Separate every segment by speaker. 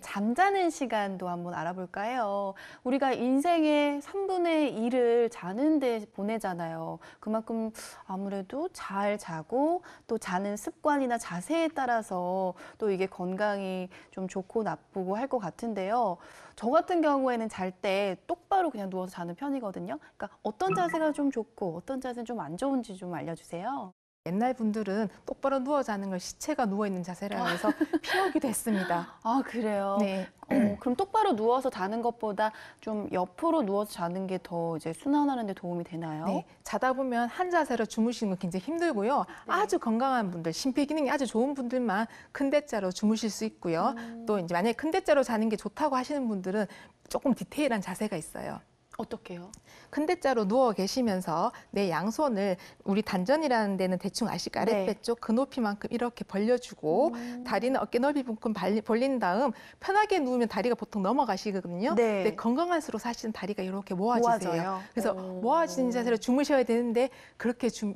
Speaker 1: 잠자는 시간도 한번 알아볼까 요 우리가 인생의 3분의 2을 자는 데 보내잖아요. 그만큼 아무래도 잘 자고 또 자는 습관이나 자세에 따라서 또 이게 건강이 좀 좋고 나쁘고 할 것 같은데요. 저 같은 경우에는 잘 때 똑바로 그냥 누워서 자는 편이거든요. 그러니까 어떤 자세가 좀 좋고 어떤 자세는 좀 안 좋은지 좀 알려주세요. 옛날 분들은 똑바로 누워 자는 걸 시체가 누워 있는 자세라 아. 해서 피하기도 했습니다. 아 그래요. 네. 어, 그럼 똑바로 누워서 자는 것보다 좀 옆으로 누워서 자는 게 더 이제
Speaker 2: 순환하는데 도움이 되나요? 네. 자다 보면 한 자세로 주무시는 건 굉장히 힘들고요. 네. 아주 건강한 분들, 심폐 기능이 아주 좋은 분들만 큰 대자로 주무실 수 있고요. 음. 또 이제 만약에 큰 대자로 자는 게 좋다고 하시는 분들은 조금 디테일한 자세가 있어요. 어떻게요? 근대자로 누워 계시면서 내 양손을 우리 단전이라는 데는 대충 아까 아랫배 네. 쪽그 높이만큼 이렇게 벌려주고 음. 다리는 어깨 넓이만큼 벌린 다음 편하게 누우면 다리가 보통 넘어가시거든요. 네. 근데 건강할수록 사실은 다리가 이렇게 모아지세요. 모아져요. 그래서 모아진 자세로 주무셔야 되는데 그렇게 주,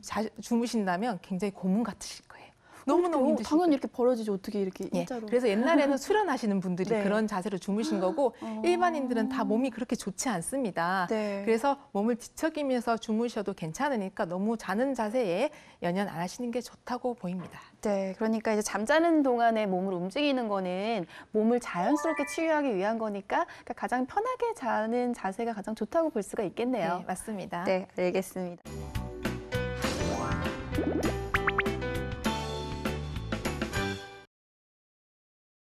Speaker 2: 무신다면 굉장히 고문 같으실 너무너무 그렇죠. 힘드시 당연히 이렇게 벌어지지 어떻게 이렇게 예. 일자로. 그래서 옛날에는 수련하시는 분들이 네. 그런 자세로 주무신 아, 거고 어... 일반인들은 다 몸이 그렇게 좋지 않습니다. 네. 그래서 몸을 뒤척이면서 주무셔도 괜찮으니까 너무 자는 자세에 연연 안 하시는 게 좋다고 보입니다. 네, 그러니까 이제 잠자는 동안에 몸을 움직이는 거는 몸을
Speaker 1: 자연스럽게 치유하기 위한 거니까 그러니까 가장 편하게 자는 자세가 가장 좋다고 볼 수가 있겠네요.
Speaker 2: 네, 맞습니다. 네,
Speaker 1: 알겠습니다.